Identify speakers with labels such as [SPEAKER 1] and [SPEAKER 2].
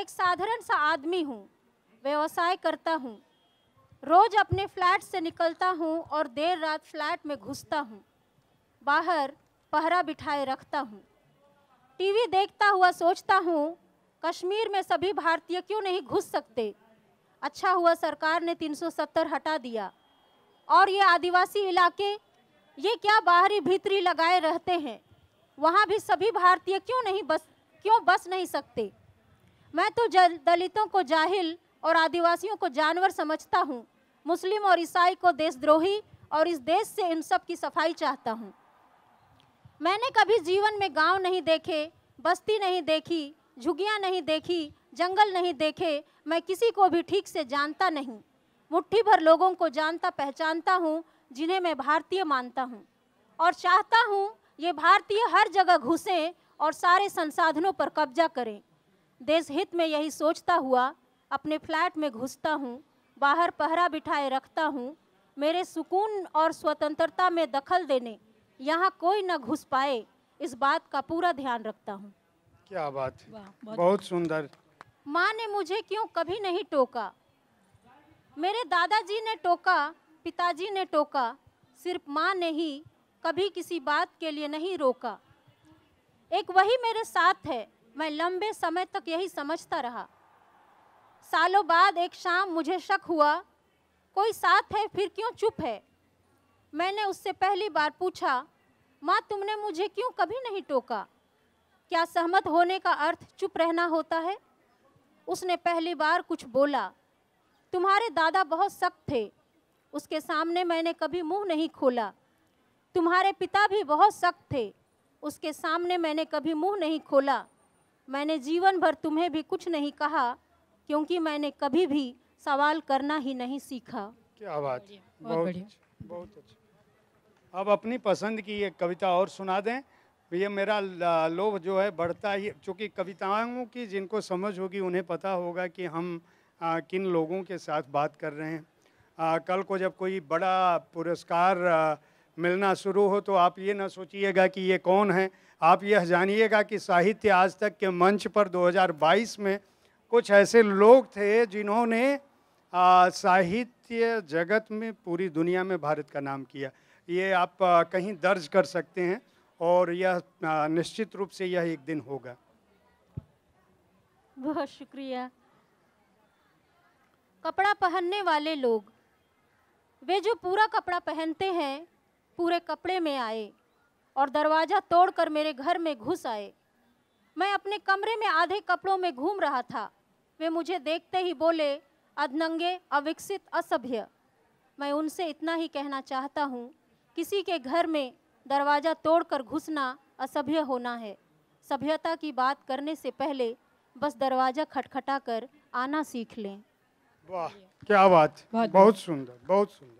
[SPEAKER 1] एक साधारण सा आदमी हूँ व्यवसाय करता हूँ रोज़ अपने फ्लैट से निकलता हूँ और देर रात फ्लैट में घुसता हूँ बाहर पहरा बिठाए रखता हूँ टीवी देखता हुआ सोचता हूँ कश्मीर में सभी भारतीय क्यों नहीं घुस सकते अच्छा हुआ सरकार ने 370 हटा दिया और ये आदिवासी इलाके ये क्या बाहरी भीतरी लगाए रहते हैं वहाँ भी सभी भारतीय क्यों नहीं बस क्यों बस नहीं सकते मैं तो दलितों को जाहिल और आदिवासियों को जानवर समझता हूँ मुस्लिम और ईसाई को देशद्रोही और इस देश से इन सब की सफाई चाहता हूँ मैंने कभी जीवन में गांव नहीं देखे बस्ती नहीं देखी झुगियाँ नहीं देखी जंगल नहीं देखे मैं किसी को भी ठीक से जानता नहीं मुट्ठी भर लोगों को जानता पहचानता हूँ जिन्हें मैं भारतीय मानता हूँ और चाहता हूँ ये भारतीय हर जगह घुसें और सारे संसाधनों पर कब्जा करें देश हित में यही सोचता हुआ अपने फ्लैट में घुसता हूँ बाहर पहरा बिठाए रखता हूँ मेरे सुकून और स्वतंत्रता में दखल देने यहाँ कोई न घुस पाए इस बात का पूरा ध्यान रखता हूँ
[SPEAKER 2] क्या बात है बहुत अच्छा। सुंदर
[SPEAKER 1] माँ ने मुझे क्यों कभी नहीं टोका मेरे दादाजी ने टोका पिताजी ने टोका सिर्फ माँ ने ही कभी किसी बात के लिए नहीं रोका एक वही मेरे साथ है मैं लंबे समय तक यही समझता रहा सालों बाद एक शाम मुझे शक हुआ कोई साथ है फिर क्यों चुप है मैंने उससे पहली बार पूछा माँ तुमने मुझे क्यों कभी नहीं टोका क्या सहमत होने का अर्थ चुप रहना होता है उसने पहली बार कुछ बोला तुम्हारे दादा बहुत सख्त थे उसके सामने मैंने कभी मुंह नहीं खोला तुम्हारे पिता भी बहुत सख्त थे उसके सामने मैंने कभी मुंह नहीं खोला मैंने जीवन भर तुम्हें भी कुछ नहीं कहा क्योंकि मैंने कभी भी सवाल करना ही नहीं सीखा
[SPEAKER 2] क्या बात बहुत अच्छा, बहुत अच्छा अब अपनी पसंद की ये कविता और सुना दें भैया मेरा लोभ जो है बढ़ता ही चूँकि कविताओं की जिनको समझ होगी उन्हें पता होगा कि हम आ, किन लोगों के साथ बात कर रहे हैं आ, कल को जब कोई बड़ा पुरस्कार आ, मिलना शुरू हो तो आप ये ना सोचिएगा कि ये कौन है आप यह जानिएगा कि साहित्य आज तक के मंच पर 2022 में कुछ ऐसे लोग थे जिन्होंने साहित्य जगत में पूरी दुनिया में भारत का नाम किया ये आप आ, कहीं दर्ज कर सकते हैं और यह निश्चित रूप से यह एक दिन होगा
[SPEAKER 1] बहुत शुक्रिया कपड़ा पहनने वाले लोग वे जो पूरा कपड़ा पहनते हैं पूरे कपड़े में आए और दरवाज़ा तोड़कर मेरे घर में घुस आए मैं अपने कमरे में आधे कपड़ों में घूम रहा था वे मुझे देखते ही बोले अधनंगे अविकसित असभ्य मैं उनसे इतना ही कहना चाहता हूँ किसी के घर में दरवाज़ा तोड़कर घुसना असभ्य होना है सभ्यता की बात करने से पहले बस दरवाज़ा खटखटा कर आना सीख लें वाह
[SPEAKER 2] क्या बात बहुत सुंदर बहुत सुंदर